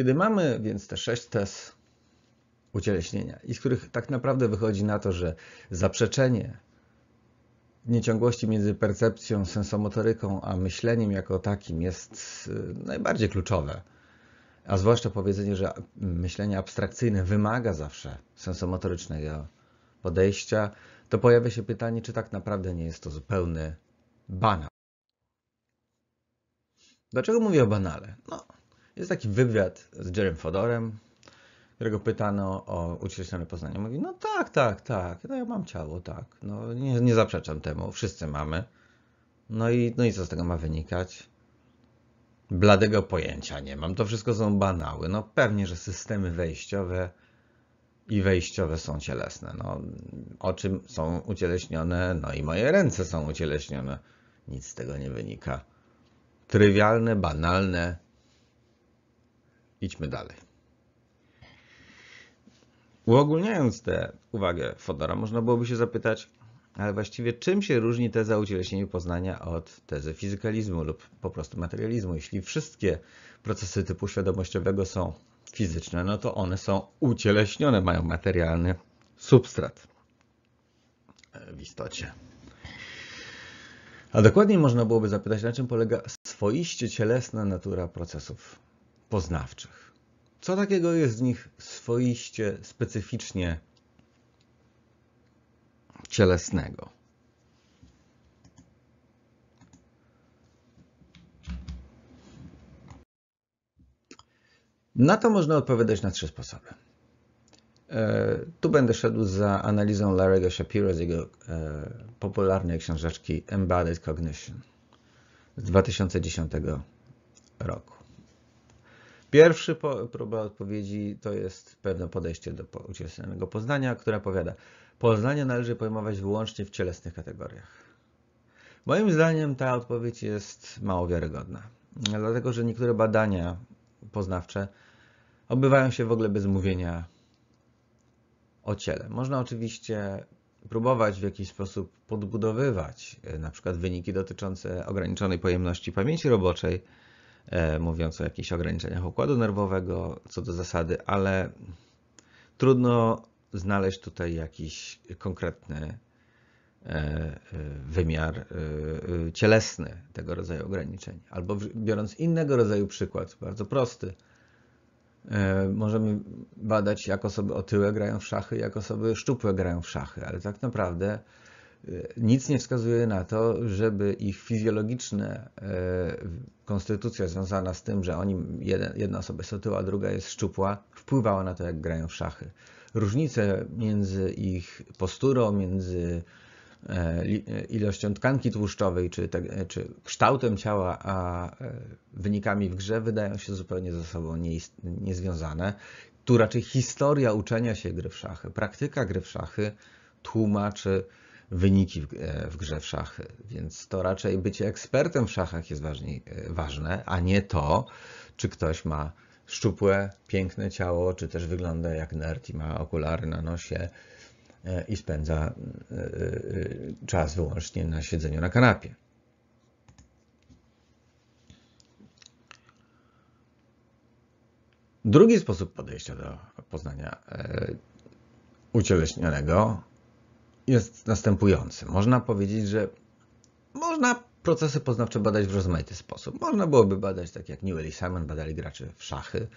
Kiedy mamy więc te sześć tez ucieleśnienia i z których tak naprawdę wychodzi na to, że zaprzeczenie nieciągłości między percepcją, sensomotoryką a myśleniem jako takim jest y, najbardziej kluczowe. A zwłaszcza powiedzenie, że myślenie abstrakcyjne wymaga zawsze sensomotorycznego podejścia, to pojawia się pytanie, czy tak naprawdę nie jest to zupełny banał. Dlaczego mówię o banale? No, jest taki wywiad z Jerem Fodorem, którego pytano o ucieleśnione poznanie. Mówi, no tak, tak, tak, no ja mam ciało, tak. No nie, nie zaprzeczam temu, wszyscy mamy. No i, no i co z tego ma wynikać? Bladego pojęcia nie mam, to wszystko są banały. No pewnie, że systemy wejściowe i wejściowe są cielesne. No, o czym są ucieleśnione, no i moje ręce są ucieleśnione. Nic z tego nie wynika. Trywialne, banalne, idźmy dalej. Uogólniając tę uwagę Fodora, można byłoby się zapytać, ale właściwie czym się różni teza o ucieleśnieniu poznania od tezy fizykalizmu lub po prostu materializmu? Jeśli wszystkie procesy typu świadomościowego są fizyczne, no to one są ucieleśnione, mają materialny substrat w istocie. A dokładniej można byłoby zapytać, na czym polega swoiście cielesna natura procesów poznawczych. Co takiego jest w nich swoiście, specyficznie cielesnego? Na to można odpowiadać na trzy sposoby. E, tu będę szedł za analizą Larry'ego Shapiro z jego e, popularnej książeczki Embodied Cognition z 2010 roku. Pierwszy po, próba odpowiedzi to jest pewne podejście do ucieleśnionego poznania, które powiada, poznanie należy pojmować wyłącznie w cielesnych kategoriach. Moim zdaniem ta odpowiedź jest mało wiarygodna, dlatego że niektóre badania poznawcze odbywają się w ogóle bez mówienia o ciele. Można oczywiście próbować w jakiś sposób podbudowywać e, na przykład wyniki dotyczące ograniczonej pojemności pamięci roboczej, E, mówiąc o jakichś ograniczeniach układu nerwowego co do zasady, ale trudno znaleźć tutaj jakiś konkretny e, e, wymiar cielesny tego rodzaju ograniczeń. Albo biorąc innego rodzaju przykład, bardzo prosty, możemy badać, jak osoby otyłe grają w szachy, jak osoby szczupłe grają w szachy, ale tak naprawdę E, nic nie wskazuje na to, żeby ich fizjologiczne e, konstytucja związana z tym, że oni jedna osoba jest otyła, druga jest szczupła, wpływała na to, jak grają w szachy. Różnice między ich posturą, między e, ilością tkanki tłuszczowej, czy, te, czy kształtem ciała, a wynikami w grze wydają się zupełnie ze sobą niezwiązane. Tu raczej historia uczenia się gry w szachy, praktyka gry w szachy tłumaczy wyniki e, w grze w szachy. Więc to raczej bycie ekspertem w szachach jest ważniej, e, ważne, a nie to, czy ktoś ma szczupłe, piękne ciało, czy też wygląda jak nerd i ma okulary na nosie e, i spędza czas wyłącznie na siedzeniu na kanapie. Drugi sposób podejścia do poznania ucieleśnionego jest następujący. Można powiedzieć, że można procesy poznawcze badać w rozmaity sposób. Można byłoby badać tak jak Newell i Simon badali graczy w szachy,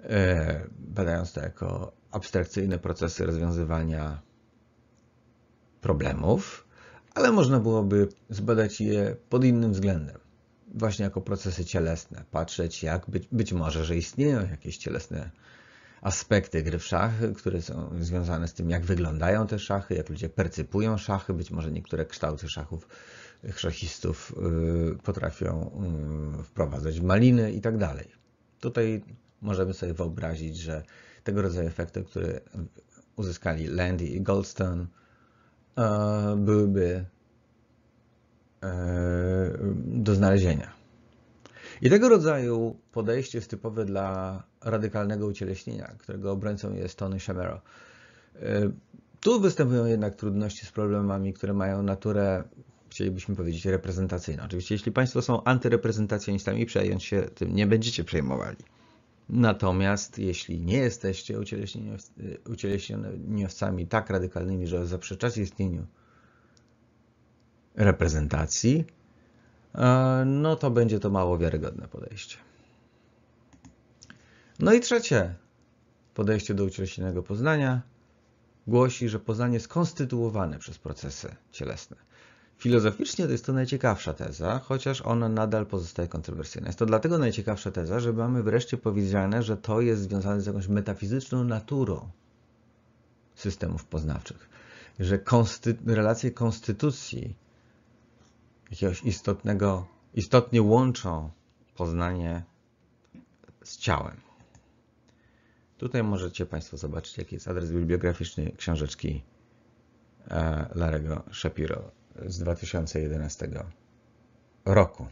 e, badając to jako abstrakcyjne procesy rozwiązywania problemów, ale można byłoby zbadać je pod innym względem. Właśnie jako procesy cielesne, patrzeć jak być, być może, że istnieją jakieś cielesne aspekty gry w szachy, które są związane z tym, jak wyglądają te szachy, jak ludzie percypują szachy, być może niektóre kształty szachów szachistów y, potrafią y, wprowadzać w maliny i tak dalej. Tutaj możemy sobie wyobrazić, że tego rodzaju efekty, które uzyskali Landy i Goldstone, y, byłyby do znalezienia. I tego rodzaju podejście jest typowe dla radykalnego ucieleśnienia, którego obrońcą jest Tony Shamero. Y, tu występują jednak trudności z problemami, które mają naturę, chcielibyśmy powiedzieć, reprezentacyjną. Oczywiście, jeśli Państwo są antyreprezentacjonistami, przejąć się tym nie będziecie przejmowali. Natomiast jeśli nie jesteście y, ucieleśnieniowcami tak radykalnymi, że zaprzeczacie istnieniu reprezentacji, E, no to będzie to mało wiarygodne podejście. No i trzecie podejście do ucieleśnionego poznania głosi, że poznanie jest konstytuowane przez procesy cielesne. Filozoficznie to jest to najciekawsza teza, chociaż ona nadal pozostaje kontrowersyjna. Jest to dlatego najciekawsza teza, że mamy wreszcie powiedziane, że to jest związane z jakąś metafizyczną naturą systemów poznawczych, że konsty relacje konstytucji jakiegoś istotnego, istotnie łączą poznanie z ciałem. Tutaj możecie Państwo zobaczyć, jaki jest adres bibliograficzny książeczki e, Larego Shapiro z 2011 roku.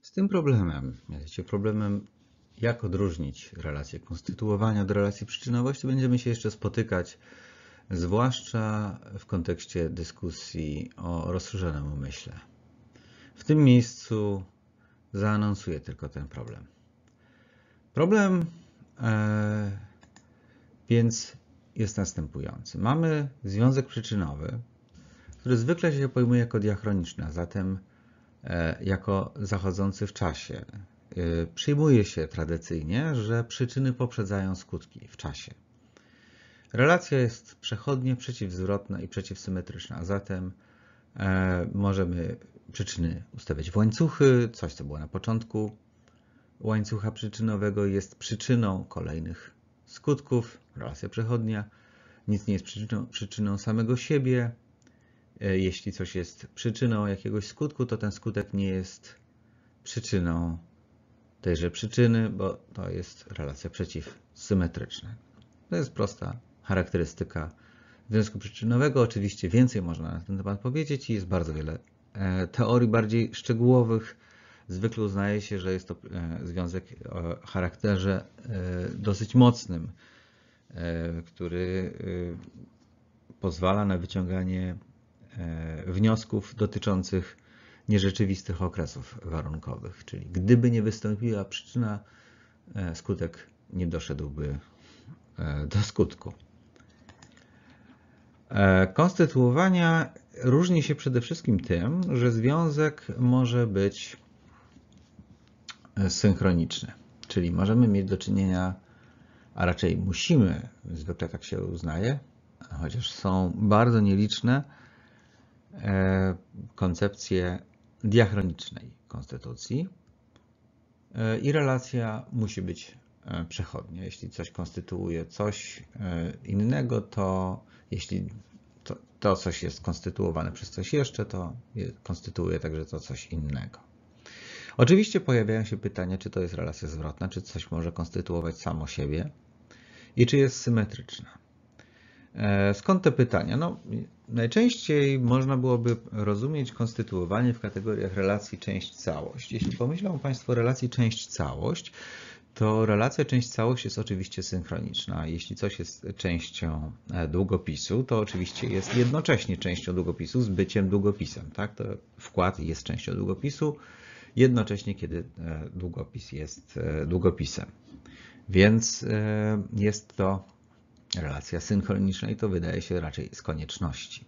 Z tym problemem, mianowicie problemem jak odróżnić relację konstytuowania od relacji przyczynowości, będziemy się jeszcze spotykać, zwłaszcza w kontekście dyskusji o rozszerzonym umyśle. W tym miejscu zaanonsuję tylko ten problem. Problem e, więc jest następujący. Mamy związek przyczynowy, który zwykle się pojmuje jako diachroniczny, a zatem e, jako zachodzący w czasie, Y, przyjmuje się tradycyjnie, że przyczyny poprzedzają skutki w czasie. Relacja jest przechodnie przeciwzwrotna i przeciwsymetryczna, a zatem e, możemy przyczyny ustawiać w łańcuchy, coś co było na początku łańcucha przyczynowego jest przyczyną kolejnych skutków, relacja przechodnia, nic nie jest przyczyną, przyczyną samego siebie. E, jeśli coś jest przyczyną jakiegoś skutku, to ten skutek nie jest przyczyną tejże przyczyny, bo to jest relacja przeciwsymetryczna. To jest prosta charakterystyka związku przyczynowego. Oczywiście więcej można na ten temat powiedzieć i jest bardzo wiele e, teorii bardziej szczegółowych. Zwykle uznaje się, że jest to e, związek o charakterze e, dosyć mocnym, który pozwala na wyciąganie wniosków dotyczących nierzeczywistych okresów warunkowych, czyli gdyby nie wystąpiła przyczyna, e, skutek nie doszedłby e, do skutku. E, konstytuowania różni się przede wszystkim tym, że związek może być synchroniczny, czyli możemy mieć do czynienia, a raczej musimy, zwykle tak się uznaje, chociaż są bardzo nieliczne koncepcje diachronicznej konstytucji e, i relacja musi być e, przechodnia. Jeśli coś konstytuuje coś e, innego, to jeśli to, to coś jest konstytuowane przez coś jeszcze, to konstytuuje także to coś innego. Oczywiście pojawiają się pytania, czy to jest relacja zwrotna, czy coś może konstytuować samo siebie i czy jest symetryczna. E, skąd te pytania? No, najczęściej można byłoby rozumieć konstytuowanie w kategoriach relacji część-całość. Jeśli pomyślą Państwo relacji część-całość, to relacja część-całość jest oczywiście synchroniczna. Jeśli coś jest częścią e, długopisu, to oczywiście jest jednocześnie częścią długopisu z byciem długopisem. Tak? To wkład jest częścią długopisu, jednocześnie kiedy e, długopis jest długopisem. Więc jest to relacja synchroniczna i to wydaje się raczej z konieczności.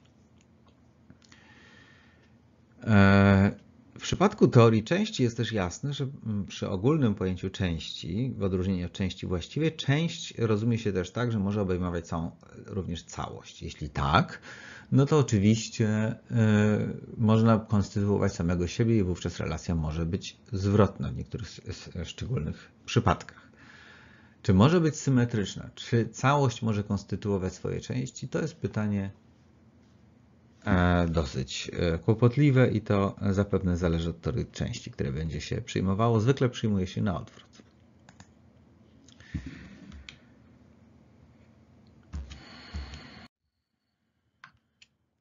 E, w przypadku teorii części jest też jasne, że przy ogólnym pojęciu części, w odróżnieniu od części właściwie, część rozumie się też tak, że może obejmować całą, również całość. Jeśli tak, no to oczywiście e, można konstytuować samego siebie i wówczas relacja może być zwrotna w niektórych szczególnych przypadkach. Czy może być symetryczna? Czy całość może konstytuować swoje części? To jest pytanie e, dosyć e, kłopotliwe i to zapewne zależy od tory części, które będzie się przyjmowało. Zwykle przyjmuje się na odwrót.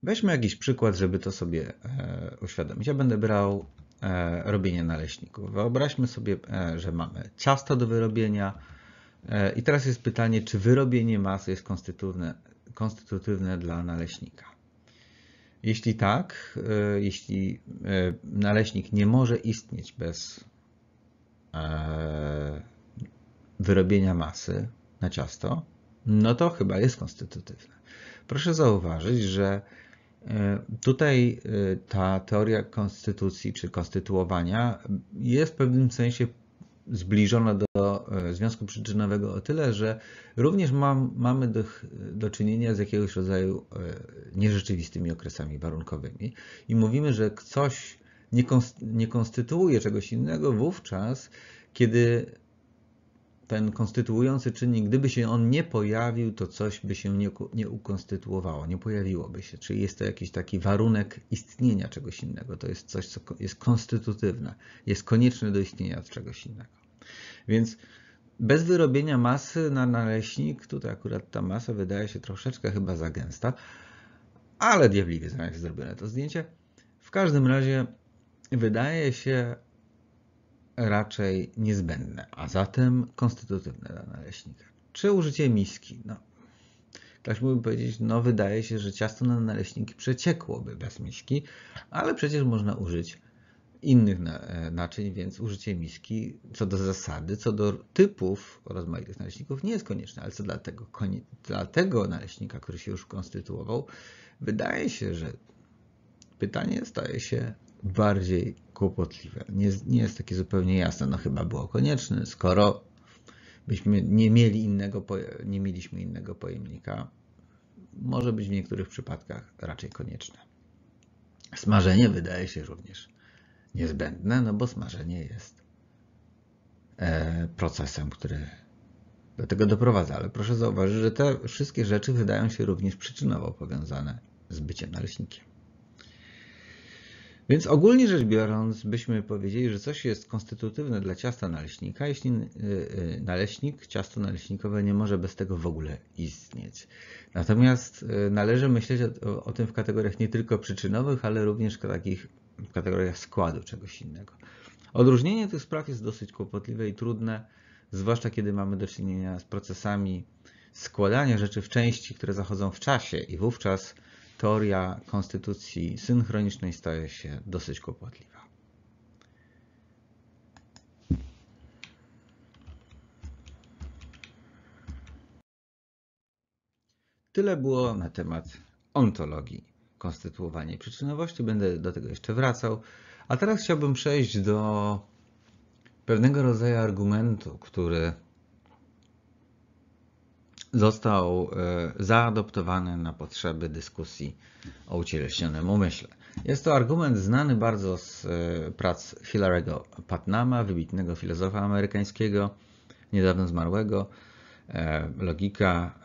Weźmy jakiś przykład, żeby to sobie e, uświadomić. Ja będę brał robienie naleśników. Wyobraźmy sobie, że mamy ciasto do wyrobienia, E, I teraz jest pytanie, czy wyrobienie masy jest konstytutywne, konstytutywne dla naleśnika. Jeśli tak, e, jeśli e, naleśnik nie może istnieć bez wyrobienia masy na ciasto, no to chyba jest konstytutywne. Proszę zauważyć, że tutaj ta teoria konstytucji czy konstytuowania jest w pewnym sensie zbliżona do e, związku przyczynowego o tyle, że również mam, mamy do, do czynienia z jakiegoś rodzaju e, nierzeczywistymi okresami warunkowymi i mówimy, że coś nie, konst, nie konstytuuje czegoś innego wówczas, kiedy ten konstytuujący czynnik, gdyby się on nie pojawił, to coś by się nie, nie ukonstytuowało, nie pojawiłoby się. Czyli jest to jakiś taki warunek istnienia czegoś innego. To jest coś, co jest konstytutywne, jest konieczne do istnienia czegoś innego. Więc bez wyrobienia masy na naleśnik, tutaj akurat ta masa wydaje się troszeczkę chyba za gęsta, ale diabliwie jak zrobione to zdjęcie. W każdym razie wydaje się raczej niezbędne, a zatem konstytutywne dla naleśnika. Czy użycie miski? No, ktoś mógłby powiedzieć, no wydaje się, że ciasto na naleśniki przeciekłoby bez miski, ale przecież można użyć innych e, naczyń, więc użycie miski co do zasady, co do typów rozmaitych naleśników nie jest konieczne, ale co dla tego, dla tego naleśnika, który się już konstytuował, wydaje się, że pytanie staje się bardziej kłopotliwe. Nie, nie jest takie zupełnie jasne, no chyba było konieczne, skoro byśmy nie mieli innego, nie mieliśmy innego pojemnika, może być w niektórych przypadkach raczej konieczne. Smażenie wydaje się również niezbędne, no bo smażenie jest e, procesem, który do tego doprowadza. Ale proszę zauważyć, że te wszystkie rzeczy wydają się również przyczynowo powiązane z byciem naleśnikiem. Więc ogólnie rzecz biorąc, byśmy powiedzieli, że coś jest konstytutywne dla ciasta naleśnika, jeśli y, y, naleśnik, ciasto naleśnikowe nie może bez tego w ogóle istnieć. Natomiast y, należy myśleć o, o tym w kategoriach nie tylko przyczynowych, ale również takich w kategoriach składu czegoś innego. Odróżnienie tych spraw jest dosyć kłopotliwe i trudne, zwłaszcza kiedy mamy do czynienia z procesami składania rzeczy w części, które zachodzą w czasie i wówczas teoria konstytucji synchronicznej staje się dosyć kłopotliwa. Tyle było na temat ontologii konstytuowania przyczynowości. Będę do tego jeszcze wracał. A teraz chciałbym przejść do pewnego rodzaju argumentu, który został e, zaadoptowany na potrzeby dyskusji o ucieleśnionym umyśle. Jest to argument znany bardzo z e, prac Hilarego Putnama, wybitnego filozofa amerykańskiego, niedawno zmarłego, e, logika,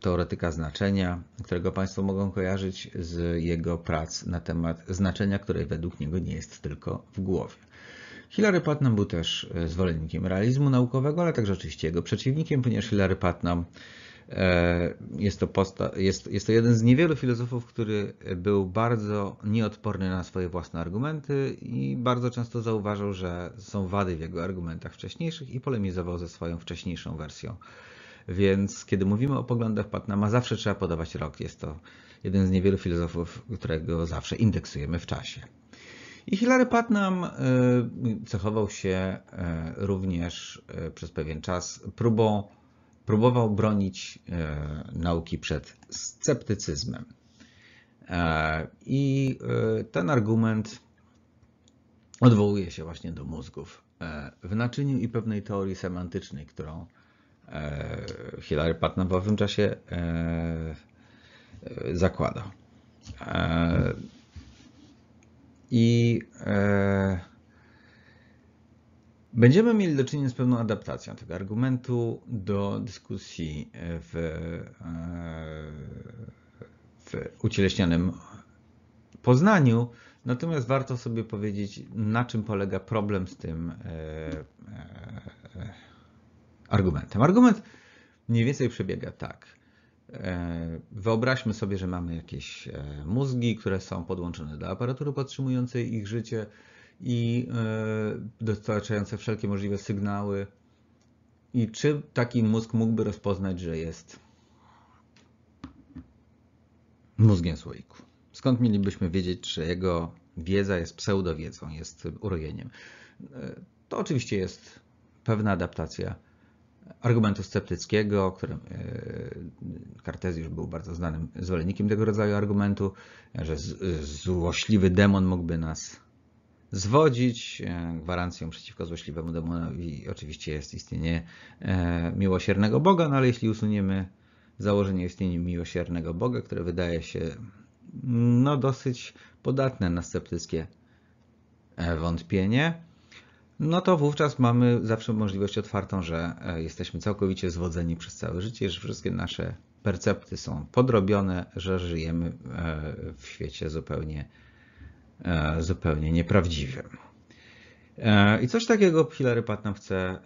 teoretyka znaczenia, którego Państwo mogą kojarzyć z jego prac na temat znaczenia, które według niego nie jest tylko w głowie. Hillary Putnam był też e, zwolennikiem realizmu naukowego, ale także oczywiście jego przeciwnikiem, ponieważ Hillary Putnam e, jest to, posta, jest, jest to jeden z niewielu filozofów, który był bardzo nieodporny na swoje własne argumenty i bardzo często zauważył, że są wady w jego argumentach wcześniejszych i polemizował ze swoją wcześniejszą wersją. Więc kiedy mówimy o poglądach Patnama, zawsze trzeba podawać rok. Jest to jeden z niewielu filozofów, którego zawsze indeksujemy w czasie. I Hillary Patnam cechował się e, również e, przez pewien czas próbą, próbował bronić e, nauki przed sceptycyzmem. I ten argument odwołuje się właśnie do mózgów w naczyniu i pewnej teorii semantycznej, którą Hillary Patnam w owym czasie zakładał. I e, będziemy mieli do czynienia z pewną adaptacją tego argumentu do dyskusji w, e, w Poznaniu. Natomiast warto sobie powiedzieć, na czym polega problem z tym e, e, argumentem. Argument mniej więcej przebiega tak. E, wyobraźmy sobie, że mamy jakieś e, mózgi, które są podłączone do aparatury podtrzymującej ich życie i e, dostarczające wszelkie możliwe sygnały. I czy taki mózg mógłby rozpoznać, że jest mózgiem słoiku? Skąd mielibyśmy wiedzieć, że jego wiedza jest pseudowiedzą, jest urojeniem? To oczywiście jest pewna adaptacja argumentu sceptyckiego, którym e, Kartezjusz był bardzo znanym zwolennikiem tego rodzaju argumentu, że złośliwy demon mógłby nas zwodzić. E, gwarancją przeciwko złośliwemu demonowi oczywiście jest istnienie e, miłosiernego Boga, no ale jeśli usuniemy założenie istnienia miłosiernego Boga, które wydaje się no, dosyć podatne na sceptyckie wątpienie, no to wówczas mamy zawsze możliwość otwartą, że e, jesteśmy całkowicie zwodzeni przez całe życie, że wszystkie nasze percepty są podrobione, że żyjemy e, w świecie zupełnie, e, zupełnie nieprawdziwym. I coś takiego Hillary Putnam chce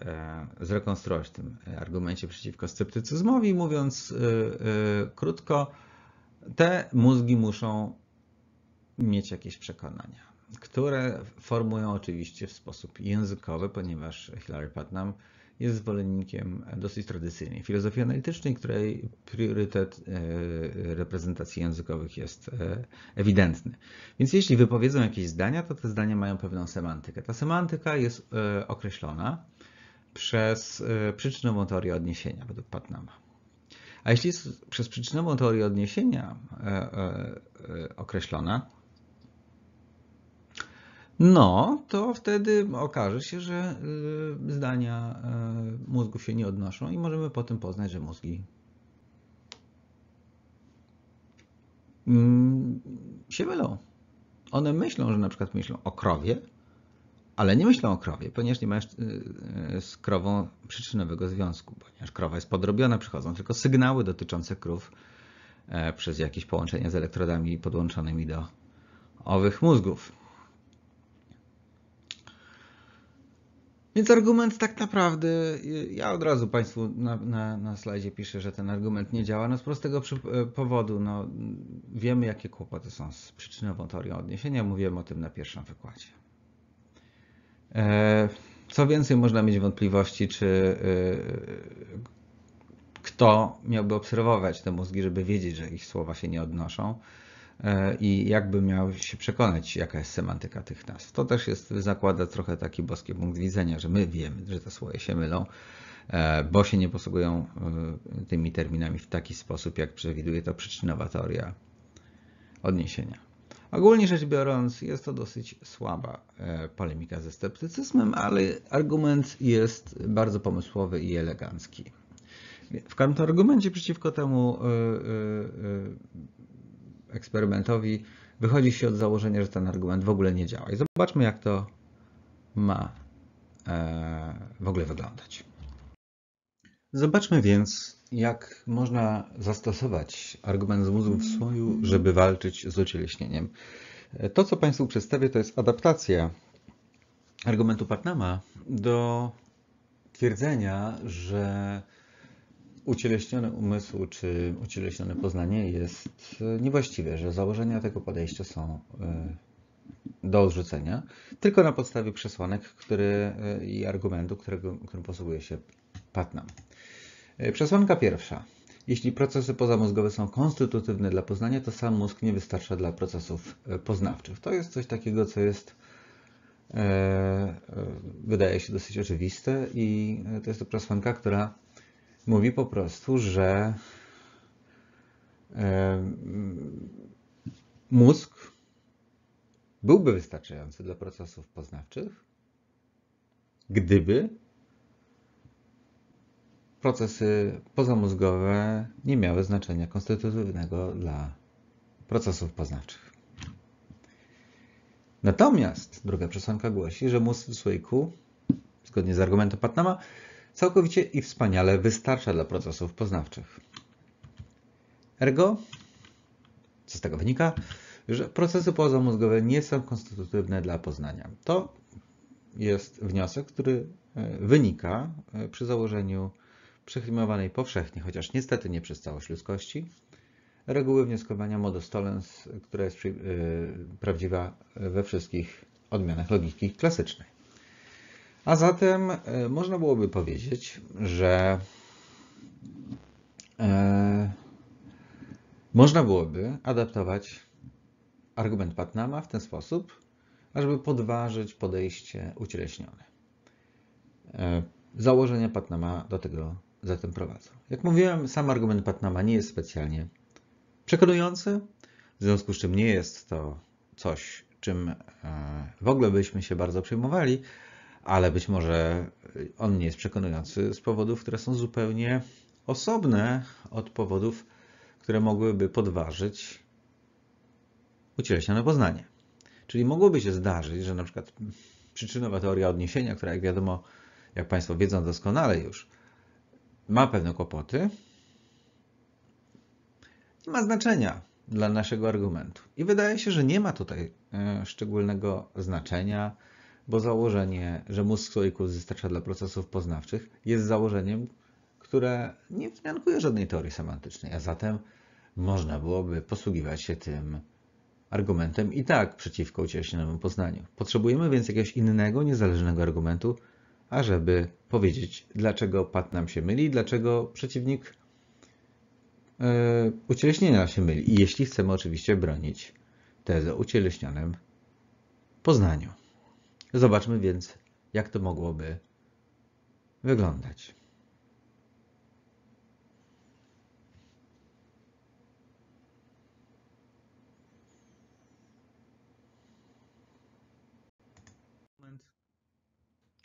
zrekonstruować w tym argumencie przeciwko sceptycyzmowi, mówiąc krótko, te mózgi muszą mieć jakieś przekonania które formują oczywiście w sposób językowy, ponieważ Hillary Putnam jest zwolennikiem dosyć tradycyjnej filozofii analitycznej, której priorytet e, reprezentacji językowych jest e, ewidentny. Więc jeśli wypowiedzą jakieś zdania, to te zdania mają pewną semantykę. Ta semantyka jest e, określona przez przyczynową teorię odniesienia według Patnam'a. A jeśli jest przez przyczynową teorię odniesienia określona, no to wtedy okaże się, że y, zdania y, mózgów się nie odnoszą i możemy potem poznać, że mózgi mm, się mylą. One myślą, że na przykład myślą o krowie, ale nie myślą o krowie, ponieważ nie mają y, z krową przyczynowego związku, ponieważ krowa jest podrobiona, przychodzą tylko sygnały dotyczące krów e, przez jakieś połączenia z elektrodami podłączonymi do owych mózgów. Więc argument tak naprawdę, y, ja od razu Państwu na, na, na slajdzie piszę, że ten argument nie działa, no z prostego przy, y, powodu, no wiemy jakie kłopoty są z przyczynową teorią odniesienia, mówiłem o tym na pierwszym wykładzie. E, co więcej, można mieć wątpliwości, czy y, kto miałby obserwować te mózgi, żeby wiedzieć, że ich słowa się nie odnoszą. E, i jakby miał się przekonać, jaka jest semantyka tych nazw. To też jest, zakłada trochę taki boski punkt widzenia, że my wiemy, że te słowa się mylą, e, bo się nie posługują e, tymi terminami w taki sposób, jak przewiduje to przyczynowa teoria odniesienia. Ogólnie rzecz biorąc, jest to dosyć słaba polemika ze sceptycyzmem, ale argument jest bardzo pomysłowy i elegancki. W kontrargumencie przeciwko temu eksperymentowi wychodzi się od założenia, że ten argument w ogóle nie działa. I zobaczmy, jak to ma e, w ogóle wyglądać. Zobaczmy więc, jak można zastosować argument z mózgu w słoju, żeby walczyć z ocieleśnieniem. To, co Państwu przedstawię, to jest adaptacja argumentu Patnama do twierdzenia, że ucieleśniony umysł czy ucieleśnione poznanie jest e, niewłaściwe, że założenia tego podejścia są e, do odrzucenia tylko na podstawie przesłanek które, e, i argumentu, którego, którym posługuje się Patnam. Przesłanka pierwsza. Jeśli procesy pozamózgowe są konstytutywne dla poznania, to sam mózg nie wystarcza dla procesów poznawczych. To jest coś takiego, co jest wydaje się dosyć oczywiste i to jest to przesłanka, która mówi po prostu, że e, mózg byłby wystarczający dla procesów poznawczych, gdyby procesy pozamózgowe nie miały znaczenia konstytutywnego dla procesów poznawczych. Natomiast druga przesłanka głosi, że mózg w słoiku, zgodnie z argumentem Patnama, całkowicie i wspaniale wystarcza dla procesów poznawczych. Ergo, co z tego wynika? Że procesy pozamózgowe nie są konstytutywne dla poznania. To jest wniosek, który e, wynika e, przy założeniu przyjmowanej powszechnie, chociaż niestety nie przez całość ludzkości, reguły wnioskowania modus tollens, która jest e, prawdziwa we wszystkich odmianach logiki klasycznej. A zatem e, można byłoby powiedzieć, że e, można byłoby adaptować argument Patnama w ten sposób, ażeby podważyć podejście ucieleśnione. E, założenia Patnama do tego zatem prowadzą. Jak mówiłem, sam argument Patnama nie jest specjalnie przekonujący, w związku z czym nie jest to coś, czym w ogóle byśmy się bardzo przejmowali, ale być może y, on nie jest przekonujący z powodów, które są zupełnie osobne od powodów, które mogłyby podważyć ucieleśnione poznanie. Czyli mogłoby się zdarzyć, że na przykład przyczynowa teoria odniesienia, która jak wiadomo, jak Państwo wiedzą doskonale już, ma pewne kłopoty, nie ma znaczenia dla naszego argumentu. I wydaje się, że nie ma tutaj y, szczególnego znaczenia, bo założenie, że mózg człowieku wystarcza dla procesów poznawczych, jest założeniem, które nie wzmiankuje żadnej teorii semantycznej, a zatem można byłoby posługiwać się tym argumentem i tak przeciwko ucieleśnionemu poznaniu. Potrzebujemy więc jakiegoś innego, niezależnego argumentu, ażeby powiedzieć, dlaczego pat nam się myli, dlaczego przeciwnik yy, ucieleśnienia się myli. I jeśli chcemy oczywiście bronić tezy o ucieleśnionym poznaniu. Zobaczmy więc, jak to mogłoby wyglądać.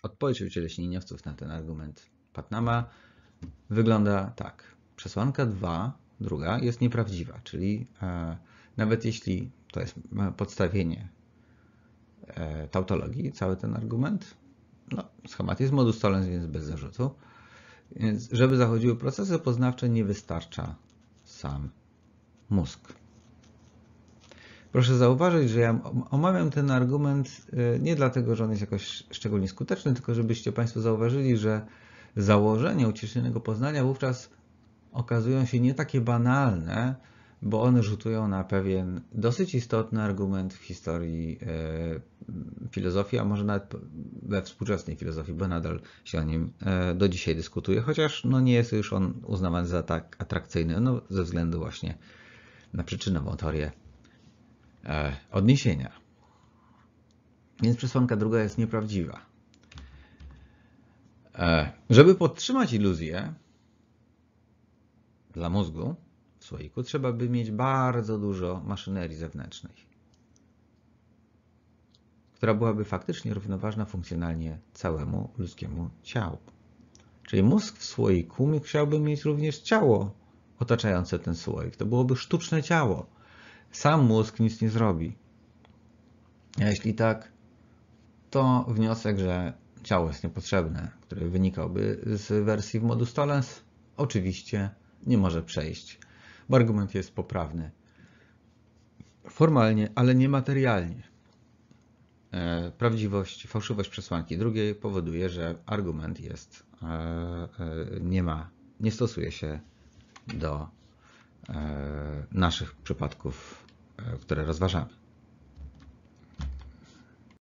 Odpowiedź ucieleśnieniowców na ten argument Patnama wygląda tak. Przesłanka 2, druga, jest nieprawdziwa, czyli e, nawet jeśli to jest e, podstawienie E, tautologii, cały ten argument. No, schemat jest modus tollens, więc bez zarzutu. Więc żeby zachodziły procesy poznawcze, nie wystarcza sam mózg. Proszę zauważyć, że ja omawiam ten argument e, nie dlatego, że on jest jakoś szczególnie skuteczny, tylko żebyście Państwo zauważyli, że założenia ucieszonego poznania wówczas okazują się nie takie banalne, bo one rzutują na pewien dosyć istotny argument w historii e, filozofii, a może nawet we współczesnej filozofii, bo nadal się o nim e, do dzisiaj dyskutuje, chociaż no, nie jest już on uznawany za tak atrakcyjny no, ze względu właśnie na przyczynową teorię e, odniesienia. Więc przesłanka druga jest nieprawdziwa. E, żeby podtrzymać iluzję dla mózgu w słoiku, trzeba by mieć bardzo dużo maszynerii zewnętrznej która byłaby faktycznie równoważna funkcjonalnie całemu ludzkiemu ciału. Czyli mózg w słoiku musiałby mieć również ciało otaczające ten słoik. To byłoby sztuczne ciało. Sam mózg nic nie zrobi. A jeśli tak, to wniosek, że ciało jest niepotrzebne, który wynikałby z wersji w modus tollens, oczywiście nie może przejść, bo argument jest poprawny. Formalnie, ale niematerialnie. E, prawdziwość, fałszywość przesłanki drugiej powoduje, że argument jest, e, e, nie ma, nie stosuje się do naszych przypadków, które rozważamy.